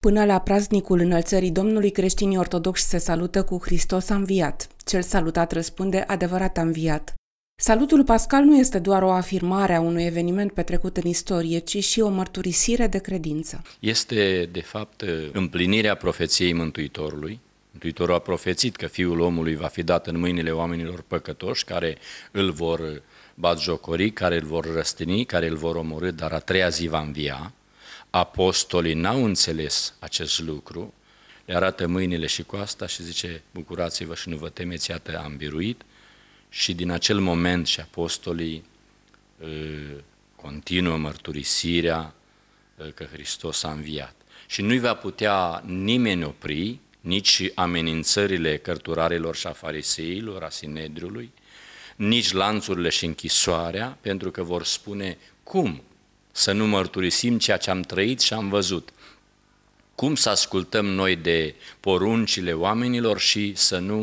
Până la praznicul înălțării Domnului, creștinii ortodoxi se salută cu Hristos înviat. Cel salutat răspunde adevărat înviat. Salutul pascal nu este doar o afirmare a unui eveniment petrecut în istorie, ci și o mărturisire de credință. Este, de fapt, împlinirea profeției Mântuitorului. Mântuitorul a profețit că Fiul omului va fi dat în mâinile oamenilor păcătoși care îl vor jocori, care îl vor răstini, care îl vor omorâ, dar a treia zi va învia apostolii n-au înțeles acest lucru, le arată mâinile și coasta și zice, bucurați-vă și nu vă temeți, iată, am biruit. Și din acel moment și apostolii ă, continuă mărturisirea ă, că Hristos a înviat. Și nu-i va putea nimeni opri, nici amenințările cărturarilor și a fariseilor, a Sinedriului, nici lanțurile și închisoarea, pentru că vor spune cum să nu mărturisim ceea ce am trăit și am văzut. Cum să ascultăm noi de poruncile oamenilor și să nu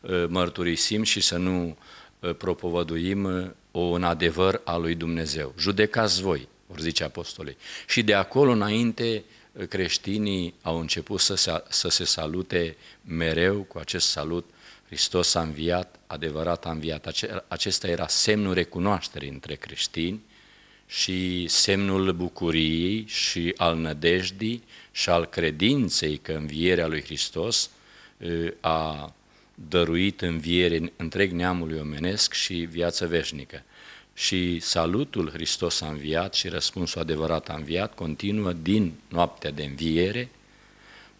uh, mărturisim și să nu uh, propovăduim uh, un adevăr al lui Dumnezeu. Judecați voi, vor zice apostolii. Și de acolo înainte creștinii au început să se, să se salute mereu cu acest salut Hristos a înviat, adevărat a înviat. Acesta era semnul recunoașterii între creștini și semnul bucuriei și al nădejdii și al credinței că învierea lui Hristos a dăruit înviere întreg neamului omenesc și viață veșnică. Și salutul Hristos a înviat și răspunsul adevărat a înviat continuă din noaptea de înviere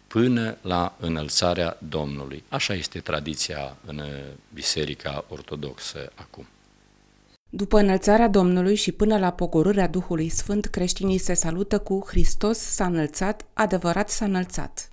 până la înălțarea Domnului. Așa este tradiția în Biserica Ortodoxă acum. După înălțarea Domnului și până la pogorârea Duhului Sfânt, creștinii se salută cu Hristos s-a înălțat, adevărat s-a înălțat.